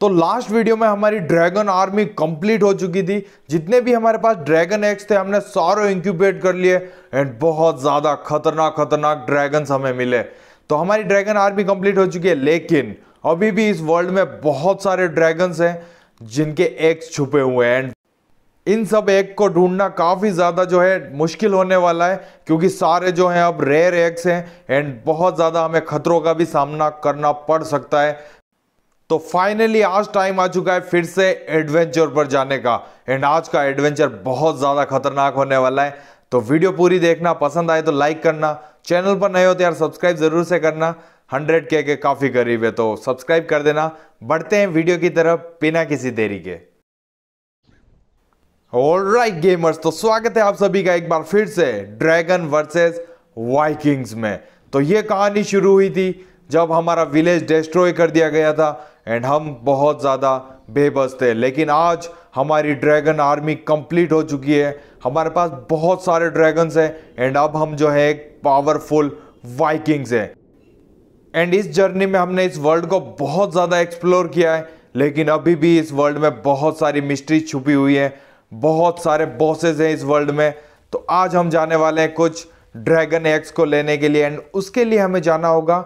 तो last video में हमारी ड्रैगन आर्मी कंप्लीट हो चुकी थी जितने भी हमारे पास ड्रैगन एग्स थे हमने सारे इंक्यूबेट कर लिए एंड बहुत ज़्यादा खतरनाक खतरनाक ड्रैगन हमें मिले तो हमारी ड्रैगन आर्मी कंप्लीट हो चुकी है लेकिन अभी भी इस वर्ल्ड में बहुत सारे ड्रैगन हैं जिनके एग्स छुपे हुए हैं एंड इन सब एग को ढूंढना काफ़ी ज़्यादा जो है मुश्किल होने वाला है क्योंकि सारे जो हैं अब रेयर एग्स हैं एंड बहुत ज़्यादा हमें खतरों का भी सामना करना पड़ सकता है तो फाइनली आज टाइम आ चुका है फिर से एडवेंचर पर जाने का एंड आज का एडवेंचर बहुत ज़्यादा खतरनाक होने वाला है तो वीडियो पूरी देखना पसंद आए तो लाइक करना चैनल पर नए हो तो यार सब्सक्राइब ज़रूर से करना 100 के के काफ़ी करीब है तो सब्सक्राइब कर देना बढ़ते हैं वीडियो की तरफ बिना किसी देरी के ऑल राइट गेमर्स तो स्वागत है आप सभी का एक बार फिर से ड्रैगन वर्सेस वाइकिंग्स में तो ये कहानी शुरू हुई थी जब हमारा विलेज डिस्ट्रॉय कर दिया गया था एंड हम बहुत ज़्यादा बेबस थे लेकिन आज हमारी ड्रैगन आर्मी कंप्लीट हो चुकी है हमारे पास बहुत सारे ड्रैगन्स हैं एंड अब हम जो है एक पावरफुल वाइकिंग्स हैं एंड इस जर्नी में हमने इस वर्ल्ड को बहुत ज़्यादा एक्सप्लोर किया है लेकिन अभी भी इस वर्ल्ड में बहुत सारी मिस्ट्री छुपी हुई है बहुत सारे बॉसेज हैं इस वर्ल्ड में तो आज हम जाने वाले हैं कुछ ड्रैगन एक्स को लेने के लिए एंड उसके लिए हमें जाना होगा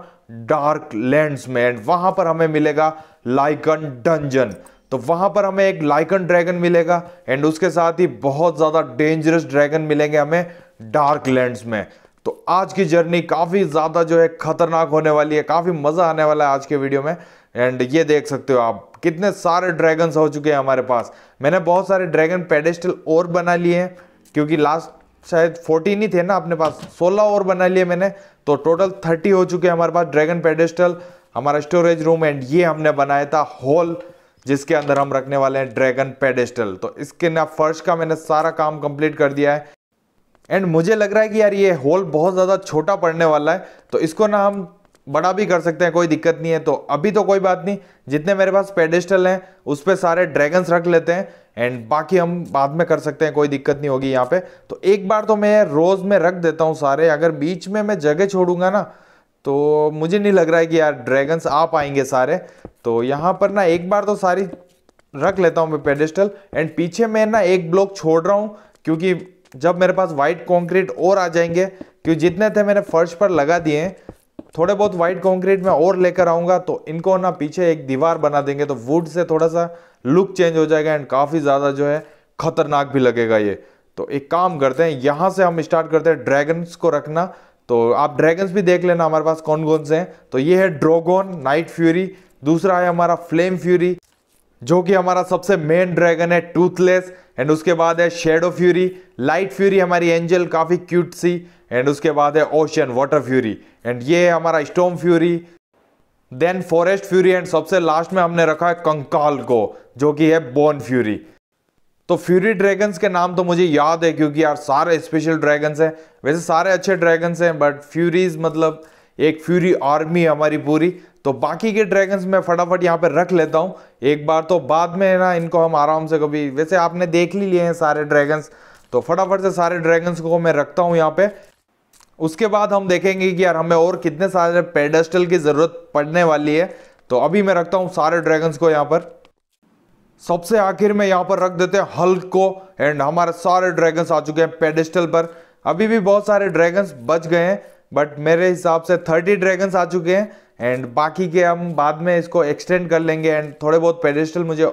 डार्क लैंड्स में एंड वहां पर हमें मिलेगा लाइकन डंजन तो वहां पर हमें एक लाइकन ड्रैगन मिलेगा एंड उसके साथ ही बहुत ज्यादा डेंजरस ड्रैगन मिलेंगे हमें डार्क लैंड्स में तो आज की जर्नी काफ़ी ज़्यादा जो है खतरनाक होने वाली है काफ़ी मज़ा आने वाला है आज के वीडियो में एंड ये देख सकते हो आप कितने सारे ड्रैगन्स हो चुके हैं हमारे पास मैंने बहुत सारे ड्रैगन पेडेस्टल और बना लिए हैं क्योंकि लास्ट शायद फोर्टीन ही थे ना अपने पास सोलह और बना लिए मैंने तो टोटल थर्टी हो चुके हैं हमारे पास ड्रैगन पेडेस्टल हमारा स्टोरेज रूम एंड ये हमने बनाया था हॉल जिसके अंदर हम रखने वाले हैं ड्रैगन पेडेस्टल तो इसके ना फर्श का मैंने सारा काम कंप्लीट कर दिया है एंड मुझे लग रहा है कि यार ये हॉल बहुत ज़्यादा छोटा पड़ने वाला है तो इसको ना हम बड़ा भी कर सकते हैं कोई दिक्कत नहीं है तो अभी तो कोई बात नहीं जितने मेरे पास पेडेस्टल हैं उस पर सारे ड्रैगन्स रख लेते हैं एंड बाकी हम बाद में कर सकते हैं कोई दिक्कत नहीं होगी यहाँ पे तो एक बार तो मैं रोज़ में रख देता हूँ सारे अगर बीच में मैं जगह छोड़ूंगा ना तो मुझे नहीं लग रहा है कि यार ड्रैगन्स आ पाएंगे सारे तो यहाँ पर ना एक बार तो सारी रख लेता हूँ मैं पेडेस्टल एंड पीछे मैं ना एक ब्लॉक छोड़ रहा हूँ क्योंकि जब मेरे पास वाइट कॉन्क्रीट और आ जाएंगे क्योंकि जितने थे मैंने फर्श पर लगा दिए हैं थोड़े बहुत व्हाइट कॉन्क्रीट में और लेकर आऊंगा तो इनको ना पीछे एक दीवार बना देंगे तो वुड से थोड़ा सा लुक चेंज हो जाएगा एंड काफ़ी ज़्यादा जो है खतरनाक भी लगेगा ये तो एक काम करते हैं यहाँ से हम स्टार्ट करते हैं ड्रैगन्स को रखना तो आप ड्रैगन्स भी देख लेना हमारे पास कौन कौन से हैं तो ये है ड्रोगोन नाइट फ्यूरी दूसरा है हमारा फ्लेम फ्यूरी जो कि हमारा सबसे मेन ड्रैगन है टूथलेस एंड उसके बाद है शेडो फ्यूरी लाइट फ्यूरी हमारी एंजल काफ़ी क्यूट सी एंड उसके बाद है ओशन वाटर फ्यूरी एंड ये है हमारा storm fury then forest fury and सबसे लास्ट में हमने रखा है कंकाल को जो कि है बोन फ्यूरी तो फ्यूरी ड्रैगन्स के नाम तो मुझे याद है क्योंकि यार सारे स्पेशल ड्रैगन्स हैं वैसे सारे अच्छे ड्रैगन्स हैं बट फ्यूरीज मतलब एक फ्यूरी आर्मी हमारी पूरी तो बाकी के ड्रैगन्स मैं फटाफट यहाँ पे रख लेता हूँ एक बार तो बाद में ना इनको हम आराम से कभी वैसे आपने देख ली लिए हैं सारे ड्रैगन्स तो फटाफट से सारे ड्रैगन्स को मैं रखता हूँ यहाँ पे उसके बाद हम देखेंगे कि यार हमें और कितने सारे पेडस्टल की ज़रूरत पड़ने वाली है तो अभी मैं रखता हूँ सारे ड्रैगन्स को यहाँ पर सबसे आखिर में यहाँ पर रख देते हैं हल्क को एंड हमारे सारे ड्रैगन्स आ चुके हैं पेडेस्टल पर अभी भी बहुत सारे ड्रैगन्स बच गए हैं बट मेरे हिसाब से थर्टी ड्रैगन्स आ चुके हैं एंड बाकी के हम बाद में इसको एक्सटेंड कर लेंगे एंड थोड़े बहुत पेडिस्टल मुझे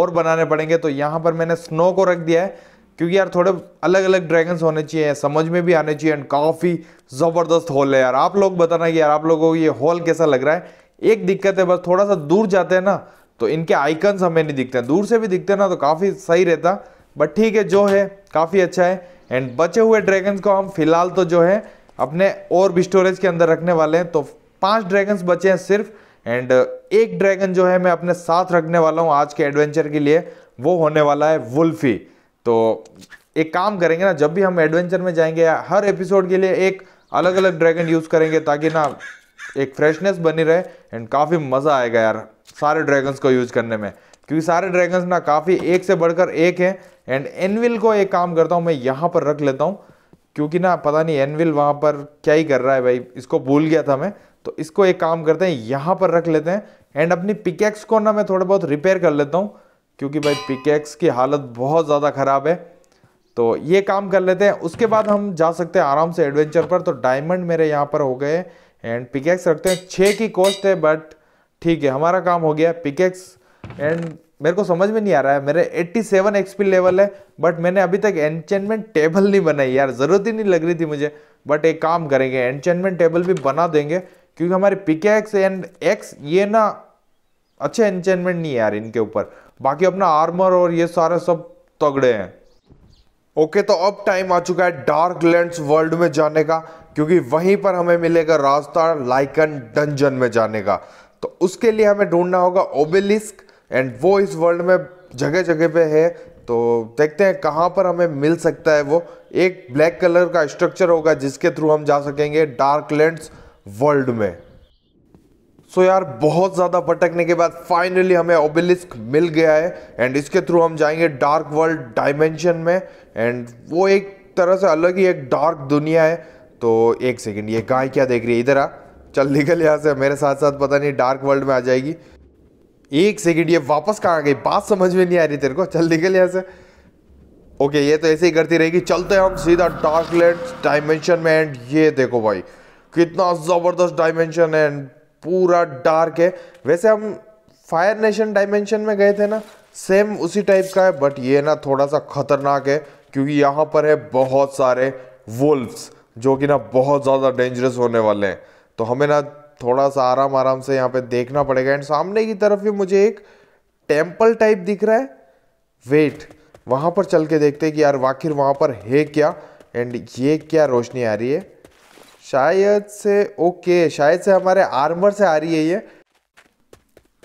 और बनाने पड़ेंगे तो यहाँ पर मैंने स्नो को रख दिया है क्योंकि यार थोड़े अलग अलग ड्रैगन्स होने चाहिए समझ में भी आने चाहिए एंड काफ़ी ज़बरदस्त हॉल है यार आप लोग बताना कि यार आप लोगों को ये हॉल कैसा लग रहा है एक दिक्कत है बस थोड़ा सा दूर जाते हैं ना तो इनके आइकन्स हमें नहीं दिखते दूर से भी दिखते ना तो काफ़ी सही रहता बट ठीक है जो है काफ़ी अच्छा है एंड बचे हुए ड्रैगन्स को हम फिलहाल तो जो है अपने और भी स्टोरेज के अंदर रखने वाले हैं तो पांच ड्रैगन्स बचे हैं सिर्फ एंड uh, एक ड्रैगन जो है मैं अपने साथ रखने वाला हूँ आज के एडवेंचर के लिए वो होने वाला है वुल्फी तो एक काम करेंगे ना जब भी हम एडवेंचर में जाएंगे हर एपिसोड के लिए एक अलग अलग ड्रैगन यूज़ करेंगे ताकि ना एक फ्रेशनेस बनी रहे एंड काफ़ी मज़ा आएगा यार सारे ड्रैगन्स को यूज़ करने में क्योंकि सारे ड्रैगन्स ना काफ़ी एक से बढ़कर एक हैं एंड एनविल को एक काम करता हूँ मैं यहाँ पर रख लेता हूँ क्योंकि ना पता नहीं एनविल वहाँ पर क्या ही कर रहा है भाई इसको भूल गया था मैं तो इसको एक काम करते हैं यहाँ पर रख लेते हैं एंड अपनी पिकेक्स को ना मैं थोड़ा बहुत रिपेयर कर लेता हूँ क्योंकि भाई पिकेक्स की हालत बहुत ज़्यादा ख़राब है तो ये काम कर लेते हैं उसके बाद हम जा सकते हैं आराम से एडवेंचर पर तो डायमंड मेरे यहाँ पर हो गए एंड पिकेक्स रखते हैं छः की कॉस्ट है बट ठीक है हमारा काम हो गया पिकेक्स एंड मेरे को समझ में नहीं आ रहा है मेरे 87 सेवन एक्सपी लेवल है बट मैंने अभी तक एनचेनमेंट टेबल नहीं बनाई यार ज़रूरत ही नहीं लग रही थी मुझे बट एक काम करेंगे एनचेनमेंट टेबल भी बना देंगे क्योंकि हमारे पिकेक्स एंड एक्स ये ना अच्छे एनचेनमेंट नहीं है यार इनके ऊपर बाकी अपना आर्मर और ये सारे सब तगड़े हैं ओके तो अब टाइम आ चुका है डार्क लैंड वर्ल्ड में जाने का क्योंकि वहीं पर हमें मिलेगा रास्ता लाइकन डंजन में जाने का तो उसके लिए हमें ढूंढना होगा ओबेलिस्क एंड वो इस वर्ल्ड में जगह जगह पे है तो देखते हैं कहाँ पर हमें मिल सकता है वो एक ब्लैक कलर का स्ट्रक्चर होगा जिसके थ्रू हम जा सकेंगे डार्क लैंड्स वर्ल्ड में सो so यार बहुत ज़्यादा भटकने के बाद फाइनली हमें ओबेलिस्क मिल गया है एंड इसके थ्रू हम जाएंगे डार्क वर्ल्ड डायमेंशन में एंड वो एक तरह से अलग ही एक डार्क दुनिया है तो एक सेकेंड ये गाय क्या देख रही है इधर आ चल निकल यहाँ से मेरे साथ साथ पता नहीं डार्क वर्ल्ड में आ जाएगी एक सेकेंड ये वापस कहाँ गई बात समझ में नहीं आ रही तेरे को चल निकल यहाँ से ओके ये तो ऐसे ही करती रहेगी चलते हैं हम सीधा डार्कलेट डायमेंशन में एंड ये देखो भाई कितना ज़बरदस्त डायमेंशन है एंड पूरा डार्क है वैसे हम फायर नेशन डायमेंशन में गए थे ना सेम उसी टाइप का है बट ये ना थोड़ा सा खतरनाक है क्योंकि यहाँ पर है बहुत सारे वुल्फ्स जो कि ना बहुत ज़्यादा डेंजरस होने वाले हैं तो हमें ना थोड़ा सा आराम आराम से यहाँ पे देखना पड़ेगा एंड सामने की तरफ ही मुझे एक टेम्पल टाइप दिख रहा है वेट वहाँ पर चल के देखते हैं कि यार आखिर वहाँ पर है क्या एंड ये क्या रोशनी आ रही है शायद से ओके शायद से हमारे आर्मर से आ रही है ये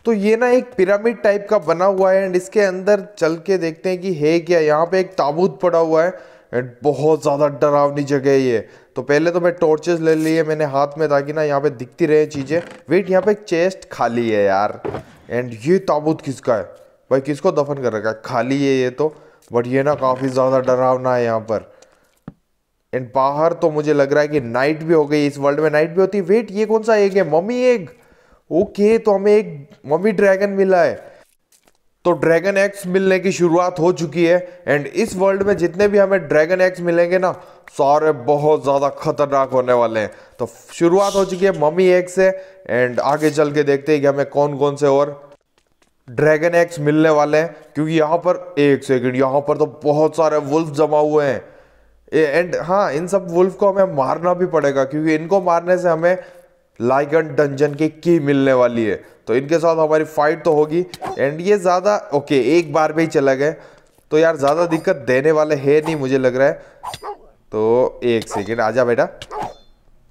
तो ये ना एक पिरामिड टाइप का बना हुआ है एंड इसके अंदर चल के देखते हैं कि है क्या यहाँ पे एक ताबूत पड़ा हुआ है एंड बहुत ज़्यादा डरावनी जगह है ये तो पहले तो मैं टॉर्चेस ले लिए मैंने हाथ में ताकि ना यहाँ पे दिखती रहे चीज़ें वेट यहाँ पे चेस्ट खाली है यार एंड ये ताबूत किसका है भाई किसको दफन कर रखा है खाली है ये तो बट ये ना काफ़ी ज़्यादा डरावना है यहाँ पर एंड बाहर तो मुझे लग रहा है कि नाइट भी हो गई इस वर्ल्ड में नाइट भी होती है वेट ये कौन सा एग है मम्मी एग ओके तो हमें एक मम्मी ड्रैगन मिला है तो ड्रैगन एक्स मिलने की शुरुआत हो चुकी है एंड इस वर्ल्ड में जितने भी हमें ड्रैगन एक्स मिलेंगे ना सारे बहुत ज़्यादा खतरनाक होने वाले हैं तो शुरुआत हो चुकी है मम्मी एक्स से एंड आगे चल के देखते हैं कि हमें कौन कौन से और ड्रैगन एक्स मिलने वाले हैं क्योंकि यहाँ पर एक सेकेंड यहाँ पर तो बहुत सारे वुल्फ जमा हुए हैं एंड हाँ इन सब वुल्फ को हमें मारना भी पड़ेगा क्योंकि इनको मारने से हमें लाइगन डंजन की की मिलने वाली है तो इनके साथ हमारी फाइट तो होगी एंड ये ज़्यादा ओके एक बार में ही चला गए तो यार ज़्यादा दिक्कत देने वाले है नहीं मुझे लग रहा है तो एक सेकेंड आजा बेटा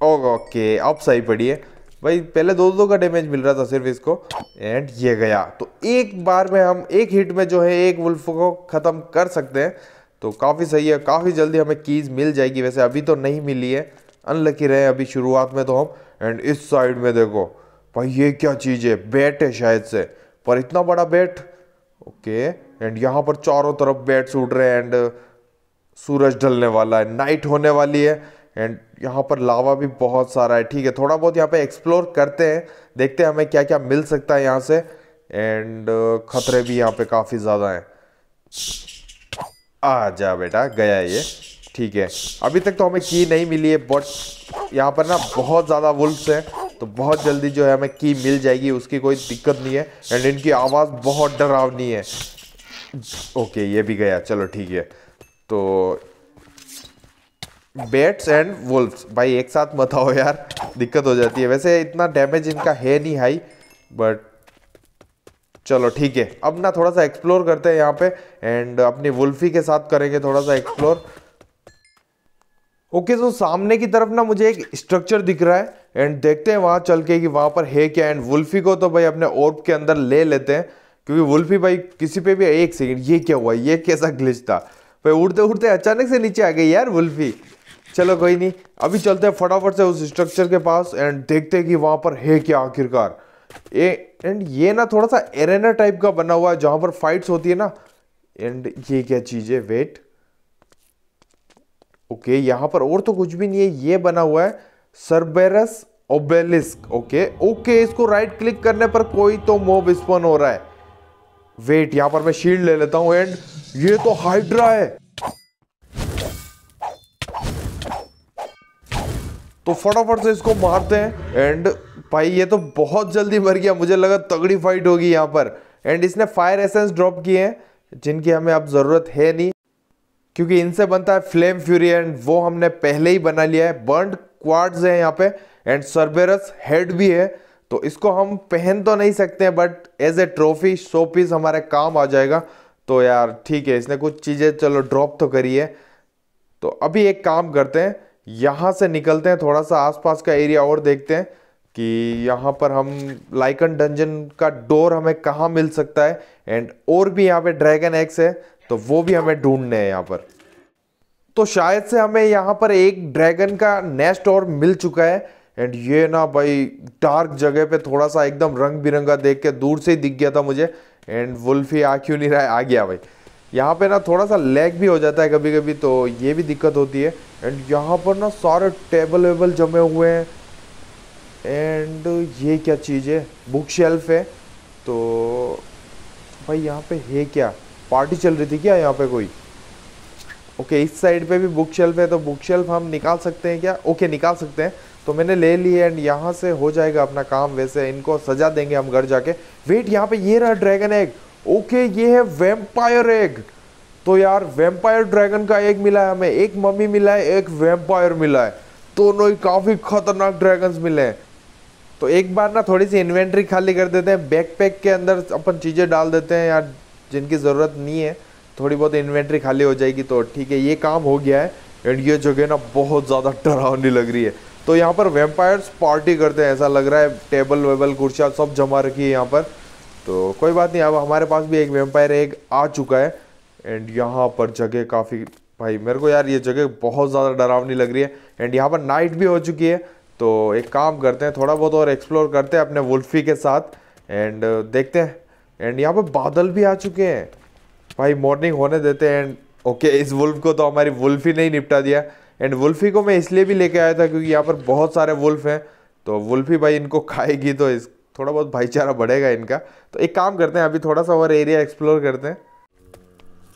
ओके अब सही पड़ी है भाई पहले दो दो का डैमेज मिल रहा था सिर्फ इसको एंड ये गया तो एक बार में हम एक हिट में जो है एक वुल्फ को ख़त्म कर सकते हैं तो काफ़ी सही है काफ़ी जल्दी हमें कीज़ मिल जाएगी वैसे अभी तो नहीं मिली है अनलकी रहे अभी शुरुआत में तो हम एंड इस साइड में देखो भाई ये क्या चीज़ है बैट है शायद से पर इतना बड़ा बैट ओके एंड यहाँ पर चारों तरफ बैट्स उड़ रहे हैं एंड सूरज ढलने वाला है नाइट होने वाली है एंड यहाँ पर लावा भी बहुत सारा है ठीक है थोड़ा बहुत यहाँ पे एक्सप्लोर करते हैं देखते हैं हमें क्या क्या मिल सकता है यहाँ से एंड खतरे भी यहाँ पे काफ़ी ज़्यादा हैं आ जा बेटा गया ये ठीक है अभी तक तो हमें की नहीं मिली है बट यहाँ पर ना बहुत ज़्यादा वुल्फ्स हैं तो बहुत जल्दी जो है हमें की मिल जाएगी उसकी कोई दिक्कत नहीं है एंड इनकी आवाज़ बहुत डरावनी है ओके ये भी गया चलो ठीक है तो बेट्स एंड वुल्फ्स भाई एक साथ मत आओ यार दिक्कत हो जाती है वैसे इतना डैमेज इनका है नहीं हाई बट चलो ठीक है अब ना थोड़ा सा एक्सप्लोर करते हैं यहाँ पे एंड अपनी वुल्फी के साथ करेंगे थोड़ा सा एक्सप्लोर ओके तो सामने की तरफ ना मुझे एक स्ट्रक्चर दिख रहा है एंड देखते हैं वहाँ चल के कि वहाँ पर है क्या एंड वुल्फी को तो भाई अपने ओर्प के अंदर ले लेते हैं क्योंकि वुल्फी भाई किसी पे भी एक सेकेंड ये क्या हुआ ये कैसा ग्लिच था भाई उड़ते उड़ते अचानक से नीचे आ गए यार वुल्फी चलो कोई नहीं अभी चलते हैं फटाफट से उस स्ट्रक्चर के पास एंड देखते हैं कि वहाँ पर है क्या आखिरकार ये एंड ये ना थोड़ा सा एरेना टाइप का बना हुआ है जहाँ पर फाइट्स होती है ना एंड ये क्या चीज़ है वेट ओके यहां पर और तो कुछ भी नहीं है ये बना हुआ है सरबेरस ओबेलिस्क ओके ओके इसको राइट क्लिक करने पर कोई तो मोब स्पन हो रहा है वेट यहां पर मैं शील्ड ले लेता हूं एंड ये तो हाइड्रा है तो फटाफट से इसको मारते हैं एंड भाई ये तो बहुत जल्दी मर गया मुझे लगा तगड़ी फाइट होगी यहां पर एंड इसने फायर एसेंस ड्रॉप किए हैं जिनकी हमें अब ज़रूरत है नहीं क्योंकि इनसे बनता है फ्लेम फ्यूरी एंड वो हमने पहले ही बना लिया है बर्न क्वार्ड्स है यहाँ पे एंड सर्बेरस हेड भी है तो इसको हम पहन तो नहीं सकते हैं but as a trophy showpiece हमारे काम आ जाएगा तो यार ठीक है इसने कुछ चीज़ें चलो ड्रॉप तो करी है तो अभी एक काम करते हैं यहाँ से निकलते हैं थोड़ा सा आसपास का एरिया और देखते हैं कि यहाँ पर हम लाइकन डंजन का डोर हमें कहाँ मिल सकता है एंड और भी यहाँ पे ड्रैगन एक्स है तो वो भी हमें ढूंढने हैं यहाँ पर तो शायद से हमें यहाँ पर एक ड्रैगन का नेस्ट और मिल चुका है एंड ये ना भाई डार्क जगह पे थोड़ा सा एकदम रंग बिरंगा देख के दूर से ही दिख गया था मुझे एंड वुल्फी आ क्यों नहीं रहा है आ गया भाई यहाँ पे ना थोड़ा सा लैग भी हो जाता है कभी कभी तो ये भी दिक्कत होती है एंड यहाँ पर ना सारे टेबल वेबल जमे हुए हैं एंड ये क्या चीज़ है बुक शेल्फ है तो भाई यहाँ पे है क्या पार्टी चल रही थी क्या यहाँ पे कोई ओके इस साइड पे भी बुक शेल्फ है तो बुक शेल्फ हम निकाल सकते हैं क्या ओके निकाल सकते हैं तो मैंने ले ली एंड यहाँ से हो जाएगा अपना काम वैसे इनको सजा देंगे हम घर जाके वेट यहाँ पे ये रहा ड्रैगन एग ओके ये है वेम्पायर एग तो यार वेम्पायर ड्रैगन का एग मिला है हमें एक मम्मी मिला है एक वेम्पायर मिला है दोनों ही काफ़ी खतरनाक ड्रैगन मिले हैं तो एक बार ना थोड़ी सी इन्वेंट्री खाली कर देते हैं बैकपैक के अंदर अपन चीज़ें डाल देते हैं यार जिनकी ज़रूरत नहीं है थोड़ी बहुत इन्वेंट्री खाली हो जाएगी तो ठीक है ये काम हो गया है एंड ये जगह ना बहुत ज़्यादा डरावनी लग रही है तो यहाँ पर वेम्पायर्स पार्टी करते हैं ऐसा लग रहा है टेबल वेबल कुर्सियाँ सब जमा रखी है यहाँ पर तो कोई बात नहीं अब हमारे पास भी एक वेम्पायर एक आ चुका है एंड यहाँ पर जगह काफ़ी भाई मेरे को यार ये जगह बहुत ज़्यादा डरावनी लग रही है एंड यहाँ पर नाइट भी हो चुकी है तो एक काम करते हैं थोड़ा बहुत और एक्सप्लोर करते हैं अपने वुल्फी के साथ एंड देखते हैं एंड यहाँ पर बादल भी आ चुके हैं भाई मॉर्निंग होने देते हैं एंड ओके इस वुल्फ को तो हमारी वुल्फ ही नहीं निपटा दिया एंड वुल्फी को मैं इसलिए भी लेके आया था क्योंकि यहाँ पर बहुत सारे वुल्फ हैं तो वुल्फी भाई इनको खाएगी तो इस थोड़ा बहुत भाईचारा बढ़ेगा इनका तो एक काम करते हैं अभी थोड़ा सा और एरिया एक्सप्लोर करते हैं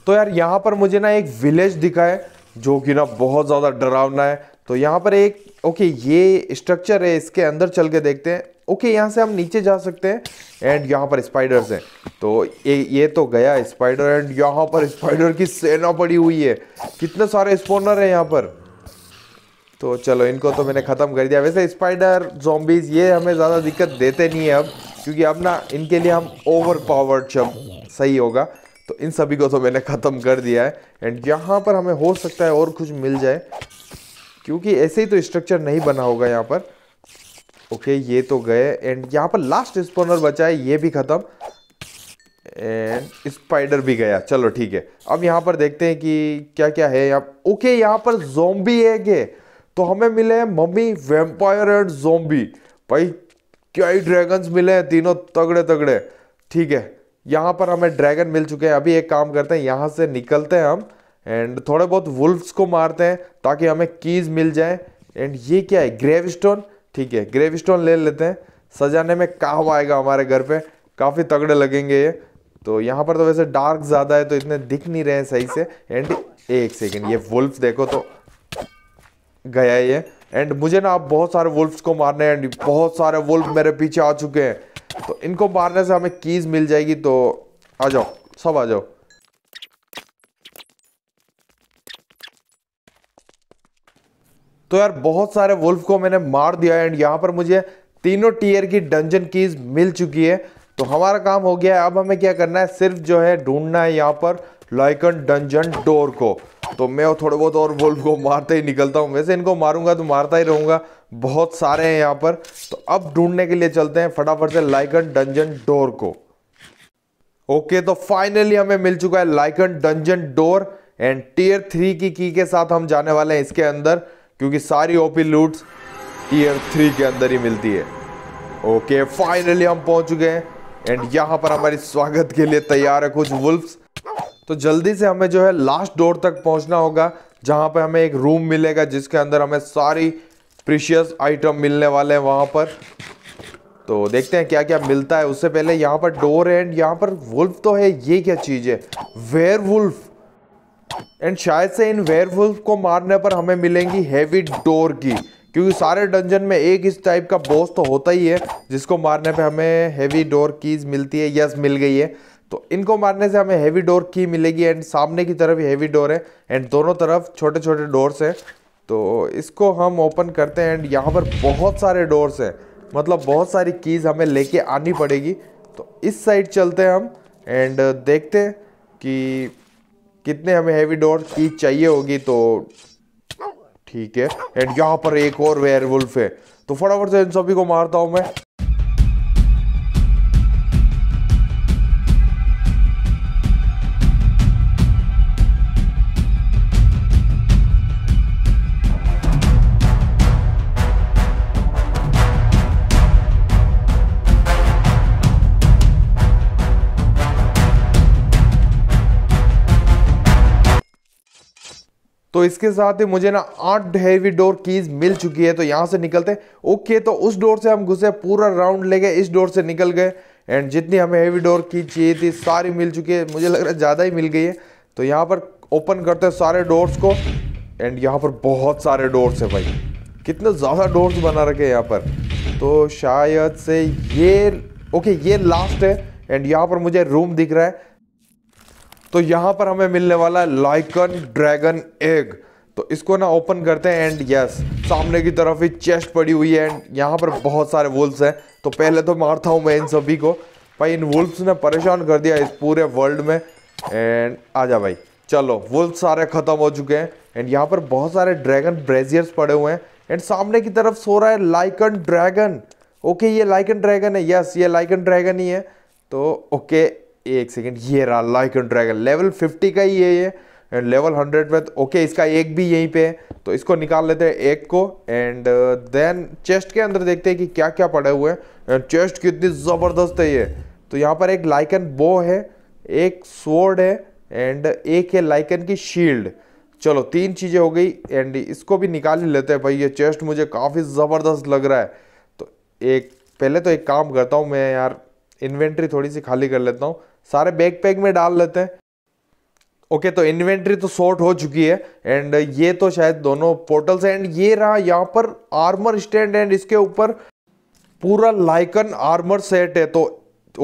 तो यार यहाँ पर मुझे ना एक विलेज दिखा है जो कि ना बहुत ज़्यादा डरावना है तो यहाँ पर एक ओके ये स्ट्रक्चर है इसके अंदर चल के देखते हैं ओके यहाँ से हम नीचे जा सकते हैं एंड यहाँ पर स्पाइडर्स हैं तो ये ये तो गया स्पाइडर एंड यहाँ पर स्पाइडर की सेना पड़ी हुई है कितने सारे स्पोनर हैं यहाँ पर तो चलो इनको तो मैंने ख़त्म कर दिया वैसे स्पाइडर जोम्बीज़ ये हमें ज़्यादा दिक्कत देते नहीं है अब क्योंकि अब ना इनके लिए हम ओवर पावर्ड शब्द सही होगा तो इन सभी को तो मैंने ख़त्म कर दिया है एंड यहाँ पर हमें हो सकता है और कुछ मिल जाए क्योंकि ऐसे ही तो स्ट्रक्चर नहीं बना होगा यहाँ पर ओके ये तो गए एंड यहाँ पर लास्ट स्पोनर बचा है ये भी ख़त्म एंड स्पाइडर भी गया चलो ठीक है अब यहाँ पर देखते हैं कि क्या क्या है यहाँ ओके यहाँ पर जोम्बी है के तो हमें मिले हैं मम्मी वेम्पायर एंड जोम्बी भाई क्या ही ड्रैगन्स मिले हैं तीनों तगड़े तगड़े ठीक है यहाँ पर हमें ड्रैगन मिल चुके हैं अभी एक काम करते हैं यहाँ से निकलते हैं हम एंड थोड़े बहुत वुल्फ्स को मारते हैं ताकि हमें कीज मिल जाए एंड ये क्या है ग्रेव स्टोन ठीक है ग्रेव स्टोन ले लेते हैं सजाने में काम आएगा हमारे घर पे काफ़ी तगड़े लगेंगे ये तो यहाँ पर तो वैसे डार्क ज़्यादा है तो इतने दिख नहीं रहे हैं सही से एंड एक सेकेंड ये वुल्फ देखो तो गया ये एंड मुझे ना आप बहुत सारे वुल्फ्स को मारने एंड बहुत सारे वुल्फ मेरे पीछे आ चुके हैं तो इनको मारने से हमें कीज़ मिल जाएगी तो आ जाओ सब आ जाओ तो यार बहुत सारे वुल्फ को मैंने मार दिया एंड यहाँ पर मुझे तीनों टीयर की डंजन कीज मिल चुकी है तो हमारा काम हो गया है अब हमें क्या करना है सिर्फ जो है ढूंढना है यहाँ पर लाइकन डंजन डोर को तो मैं थोड़े बहुत और वुल्फ को मारते ही निकलता हूँ वैसे इनको मारूंगा तो मारता ही रहूंगा बहुत सारे हैं यहाँ पर तो अब ढूंढने के लिए चलते हैं फटाफट से लाइकन डंजन डोर को ओके okay, तो फाइनली हमें मिल चुका है lycan dungeon door and tier three की की के साथ हम जाने वाले हैं इसके अंदर क्योंकि सारी ओपी लूट्स ईयर थ्री के अंदर ही मिलती है ओके फाइनली हम पहुंच चुके हैं एंड यहां पर हमारे स्वागत के लिए तैयार है कुछ वुल्फ्स तो जल्दी से हमें जो है लास्ट डोर तक पहुंचना होगा जहाँ पर हमें एक रूम मिलेगा जिसके अंदर हमें सारी प्रीशियस आइटम मिलने वाले हैं वहां पर तो देखते हैं क्या क्या मिलता है उससे पहले यहाँ पर डोर एंड यहाँ पर वुल्फ तो है ये क्या चीज़ है वेयर वुल्फ एंड शायद से इन वेयरवुल्फ को मारने पर हमें मिलेंगी हैवी डोर की क्योंकि सारे डंजन में एक इस टाइप का बॉस तो होता ही है जिसको मारने पे हमें हैवी डोर कीज मिलती है यस मिल गई है तो इनको मारने से हमें हैवी डोर की मिलेगी एंड सामने की तरफ हैवी डोर है एंड दोनों तरफ छोटे छोटे डोर्स हैं तो इसको हम ओपन करते हैं एंड यहाँ पर बहुत सारे डोर्स हैं मतलब बहुत सारी कीज़ हमें लेके आनी पड़ेगी तो इस साइड चलते हैं हम एंड देखते हैं कि कितने हमें हैवी डोर की चाहिए होगी तो ठीक है एंड यहाँ पर एक और वेयर है तो फटाफट से इन सभी को मारता हूँ मैं तो इसके साथ ही मुझे ना आठ हैवी डोर कीज मिल चुकी है तो यहाँ से निकलते ओके तो उस डोर से हम घुसे पूरा राउंड ले गए इस डोर से निकल गए एंड जितनी हमें हैवी डोर की चाहिए थी सारी मिल चुकी है मुझे लग रहा है ज़्यादा ही मिल गई है तो यहाँ पर ओपन करते हैं सारे डोर्स को एंड यहाँ पर बहुत सारे डोर्स है भाई कितने ज़्यादा डोर्स बना रखे हैं यहाँ पर तो शायद से ये ओके ये लास्ट है एंड यहाँ पर मुझे रूम दिख रहा है तो यहाँ पर हमें मिलने वाला है लाइकन ड्रैगन एग तो इसको ना ओपन करते हैं एंड यस सामने की तरफ ही चेस्ट पड़ी हुई है एंड यहाँ पर बहुत सारे वुल्स हैं तो पहले तो मारता हूँ मैं इन सभी को भाई इन वुल्स ने परेशान कर दिया इस पूरे वर्ल्ड में एंड आजा भाई चलो वुल्स सारे ख़त्म हो चुके हैं एंड यहाँ पर बहुत सारे ड्रैगन ब्रेजियर्स पड़े हुए हैं एंड सामने की तरफ सो रहा है लाइकन ड्रैगन ओके ये लाइकन ड्रैगन है यस ये लाइकन ड्रैगन ही है तो ओके एक सेकेंड ये रहा एंड ड्रैगन लेवल 50 का ही है ये एंड लेवल 100 में तो ओके इसका एक भी यहीं पे है तो इसको निकाल लेते हैं एक को एंड देन चेस्ट के अंदर देखते हैं कि क्या क्या पड़े हुए हैं चेस्ट कितनी ज़बरदस्त है ये तो यहाँ पर एक लाइकन बो है एक स्वॉर्ड है एंड एक है लाइकन की शील्ड चलो तीन चीज़ें हो गई एंड इसको भी निकाल ही लेते हैं भाई ये चेस्ट मुझे काफ़ी ज़बरदस्त लग रहा है तो एक पहले तो एक काम करता हूँ मैं यार इन्वेंट्री थोड़ी सी खाली कर लेता हूँ सारे बैग पैक में डाल लेते हैं ओके तो इन्वेंट्री तो शॉर्ट हो चुकी है एंड ये तो शायद दोनों पोर्टल्स एंड ये रहा यहाँ पर आर्मर स्टैंड एंड इसके ऊपर पूरा लाइकन आर्मर सेट है तो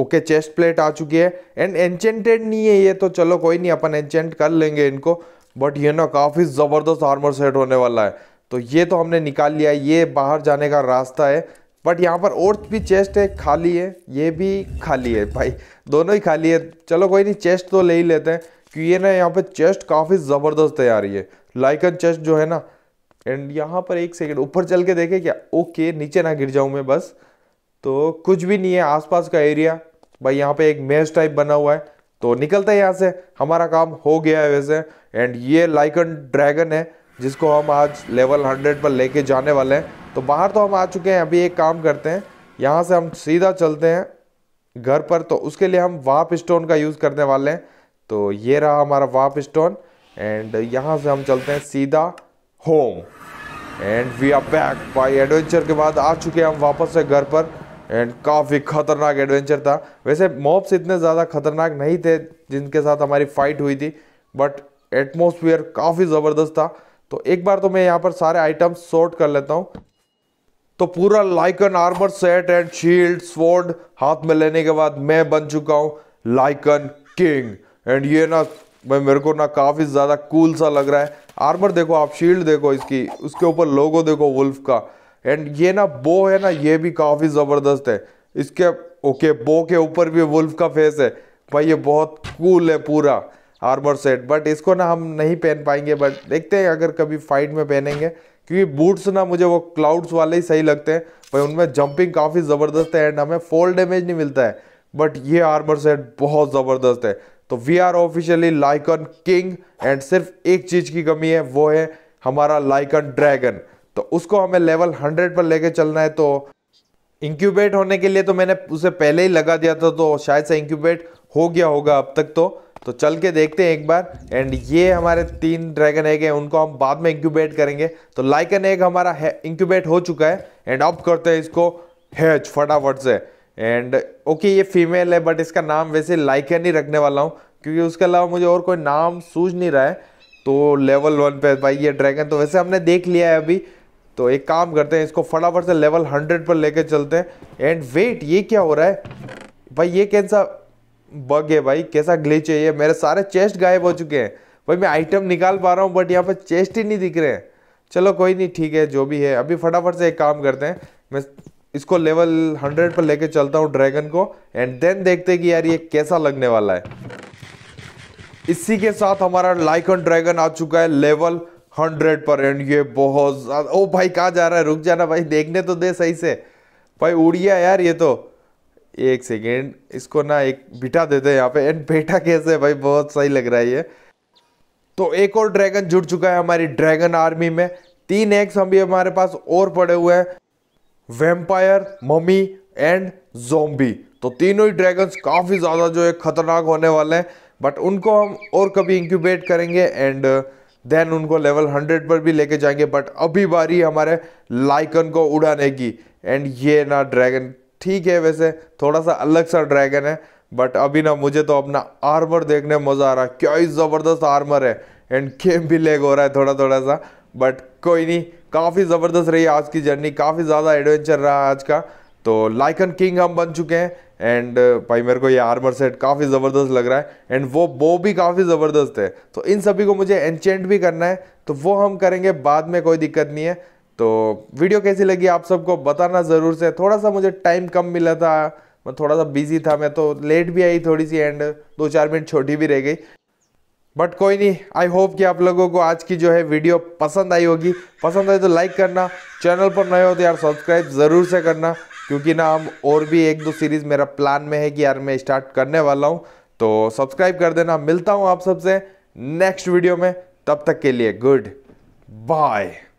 ओके चेस्ट प्लेट आ चुकी है एंड एंचेंटेड नहीं है ये तो चलो कोई नहीं अपन एंचेंट कर लेंगे इनको बट ये ना काफ़ी ज़बरदस्त आर्मर सेट होने वाला है तो ये तो हमने निकाल लिया ये बाहर जाने का रास्ता है बट यहाँ पर और भी चेस्ट है खाली है ये भी खाली है भाई दोनों ही खाली है चलो कोई नहीं चेस्ट तो ले ही लेते हैं क्योंकि ये ना यहाँ पर चेस्ट काफ़ी ज़बरदस्त है यार ये लाइकन चेस्ट जो है ना एंड यहाँ पर एक सेकेंड ऊपर चल के देखे क्या ओके नीचे ना गिर जाऊँ मैं बस तो कुछ भी नहीं है आस का एरिया भाई यहाँ पर एक मेज टाइप बना हुआ है तो निकलते हैं यहाँ से हमारा काम हो गया है वैसे एंड ये लाइकन ड्रैगन है जिसको हम आज लेवल 100 पर लेके जाने वाले हैं तो बाहर तो हम आ चुके हैं अभी एक काम करते हैं यहाँ से हम सीधा चलते हैं घर पर तो उसके लिए हम वाप स्टोन का यूज़ करने वाले हैं तो ये रहा हमारा वाप स्टोन एंड यहाँ से हम चलते हैं सीधा home and we are back by adventure के बाद आ चुके हैं हम वापस से घर पर एंड काफ़ी खतरनाक एडवेंचर था वैसे मॉब्स इतने ज़्यादा खतरनाक नहीं थे जिनके साथ हमारी फाइट हुई थी बट एटमोसफियर काफ़ी ज़बरदस्त था तो एक बार तो मैं यहाँ पर सारे आइटम्स सॉर्ट कर लेता हूँ तो पूरा lycan armour set and shield sword हाथ में लेने के बाद मैं बन चुका हूँ लाइकन किंग एंड ये ना मैं मेरे को ना काफ़ी ज़्यादा कूल सा लग रहा है आर्मर देखो आप शील्ड देखो इसकी उसके ऊपर लोगो देखो वुल्फ का एंड ये ना बो है ना ये भी काफ़ी ज़बरदस्त है इसके ओके बो के ऊपर भी वुल्फ का फेस है भाई ये बहुत कूल है पूरा आर्मर सेट बट इसको ना हम नहीं पहन पाएंगे बट देखते हैं अगर कभी फाइट में पहनेंगे क्योंकि बूट्स ना मुझे वो क्लाउड्स वाले ही सही लगते हैं भाई उनमें जंपिंग काफ़ी ज़बरदस्त है एंड हमें फॉल डैमेज नहीं मिलता है बट ये आर्मर सेट बहुत ज़बरदस्त है तो we are officially lycan king and सिर्फ एक चीज़ की कमी है वो है हमारा लाइकन ड्रैगन तो उसको हमें लेवल हंड्रेड पर लेके चलना है तो इंक्यूबेट होने के लिए तो मैंने उसे पहले ही लगा दिया था तो शायद से इंक्यूबेट हो गया होगा अब तक तो तो चल के देखते हैं एक बार एंड ये हमारे तीन ड्रैगन एग हैं उनको हम बाद में इंक्यूबेट करेंगे तो लाइकन एग हमारा है इंक्यूबेट हो चुका है एंड अब करते हैं इसको हैच फटाफट से एंड ओके ये फीमेल है बट इसका नाम वैसे लाइकन ही रखने वाला हूँ क्योंकि उसके अलावा मुझे और कोई नाम सूझ नहीं रहा है तो लेवल वन पे भाई ये ड्रैगन तो वैसे हमने देख लिया है अभी तो एक काम करते हैं इसको फटाफट से लेवल हंड्रेड पर लेके चलते हैं एंड वेट ये क्या हो रहा है भाई ये कैसा बग है भाई कैसा ग्लिच है ये मेरे सारे चेस्ट गायब हो चुके हैं भाई मैं आइटम निकाल पा रहा हूँ बट यहाँ पर चेस्ट ही नहीं दिख रहे हैं चलो कोई नहीं ठीक है जो भी है अभी फटाफट से एक काम करते हैं मैं इसको लेवल हंड्रेड पर लेके चलता हूँ ड्रैगन को एंड देन देखते हैं कि यार ये कैसा लगने वाला है इसी के साथ हमारा लाइकन ड्रैगन आ चुका है लेवल हंड्रेड पर एंड ये बहुत ज़्यादा ओ भाई कहाँ जा रहा है रुक जाना भाई देखने तो दे सही से भाई उड़िया यार ये तो एक सेकेंड इसको ना एक बिठा देते हैं यहाँ पे एंड बेटा कैसे है भाई बहुत सही लग रहा है ये तो एक और ड्रैगन जुड़ चुका है हमारी ड्रैगन आर्मी में तीन एक्स हम भी हमारे पास और पड़े हुए हैं वेम्पायर मम्मी एंड जोम्बी तो तीनों ही ड्रैगन्स काफ़ी ज़्यादा जो है ख़तरनाक होने वाले हैं बट उनको हम और कभी इंक्यूबेट करेंगे एंड देन uh, उनको लेवल 100 पर भी लेके जाएंगे बट अभी बारी हमारे लाइकन को उड़ाने की एंड ये ना ड्रैगन ठीक है वैसे थोड़ा सा अलग सा ड्रैगन है बट अभी ना मुझे तो अपना आर्मर देखने में मज़ा आ रहा है क्या ही ज़बरदस्त आर्मर है एंड गेम भी लेग हो रहा है थोड़ा थोड़ा सा बट कोई नहीं काफ़ी ज़बरदस्त रही आज की जर्नी काफ़ी ज़्यादा एडवेंचर रहा आज का तो लाइकन किंग हम बन चुके हैं एंड uh, भाई मेरे को ये आर्मर सेट काफ़ी ज़बरदस्त लग रहा है एंड वो बो भी काफ़ी ज़बरदस्त है तो इन सभी को मुझे एनचेंट भी करना है तो वो हम करेंगे बाद में कोई दिक्कत नहीं है तो वीडियो कैसी लगी आप सबको बताना ज़रूर से थोड़ा सा मुझे टाइम कम मिला था मैं थोड़ा सा बिजी था मैं तो लेट भी आई थोड़ी सी एंड दो चार मिनट छोटी भी रह गई बट कोई नहीं आई होप कि आप लोगों को आज की जो है वीडियो पसंद आई होगी पसंद आई तो लाइक करना चैनल पर नए हो तो यार सब्सक्राइब ज़रूर से करना क्योंकि ना हम और भी एक दो सीरीज़ मेरा प्लान में है कि यार मैं स्टार्ट करने वाला हूँ तो सब्सक्राइब कर देना मिलता हूँ आप सबसे नेक्स्ट वीडियो में तब तक के लिए गुड बाय